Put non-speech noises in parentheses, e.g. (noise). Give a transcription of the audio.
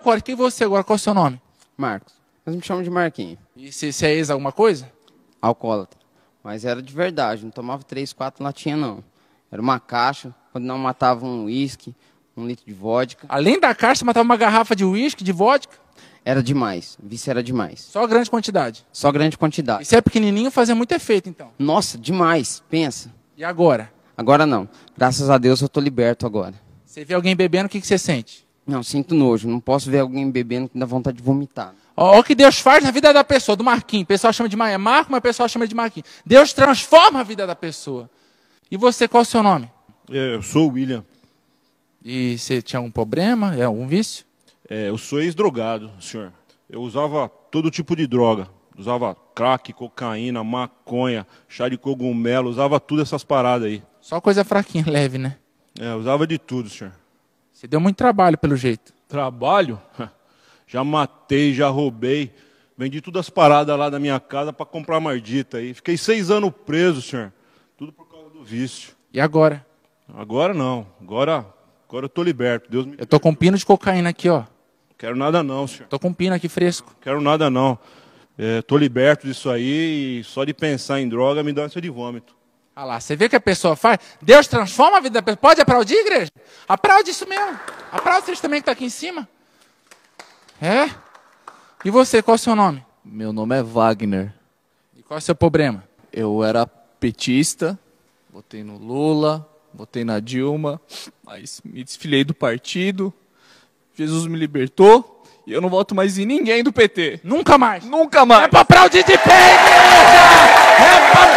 Agora, quem é você agora? Qual é o seu nome? Marcos. Mas me chamam de Marquinho. E você é ex alguma coisa? Alcoólatra. Mas era de verdade, não tomava três, quatro latinhas, não. Era uma caixa, quando não matava um uísque, um litro de vodka. Além da caixa, matava uma garrafa de uísque, de vodka? Era demais, vice era demais. Só grande quantidade? Só grande quantidade. E se é pequenininho, fazia muito efeito, então? Nossa, demais, pensa. E agora? Agora não. Graças a Deus eu tô liberto agora. Você vê alguém bebendo, o que, que você sente? Não, sinto nojo. Não posso ver alguém bebendo que dá vontade de vomitar. Olha o que Deus faz na vida da pessoa, do Marquinhos. O pessoal chama de é Marco, mas o pessoal chama de Marquinhos. Deus transforma a vida da pessoa. E você, qual é o seu nome? É, eu sou o William. E você tinha algum problema? É algum vício? É, eu sou ex-drogado, senhor. Eu usava todo tipo de droga. Usava crack, cocaína, maconha, chá de cogumelo, usava tudo essas paradas aí. Só coisa fraquinha, (laughs) leve, né? É, usava de tudo, senhor. Você deu muito trabalho, pelo jeito. Trabalho? Já matei, já roubei. Vendi todas as paradas lá da minha casa para comprar mardita aí. Fiquei seis anos preso, senhor. Tudo por causa do vício. E agora? Agora não. Agora, agora eu tô liberto. Deus me. Eu tô com pino de cocaína aqui, ó. Quero nada não, senhor. Tô com pino aqui fresco. Quero nada não. É, tô liberto disso aí e só de pensar em droga me dá ânsia de vômito. Olha lá, você vê o que a pessoa faz? Deus transforma a vida da pessoa. Pode aplaudir, igreja? Aplaude isso mesmo. Aplaude vocês também que estão tá aqui em cima. É? E você, qual é o seu nome? Meu nome é Wagner. E qual é o seu problema? Eu era petista, votei no Lula, votei na Dilma, mas me desfilei do partido. Jesus me libertou e eu não voto mais em ninguém do PT. Nunca mais. Nunca mais. É pra aplaudir de pé, igreja! É pra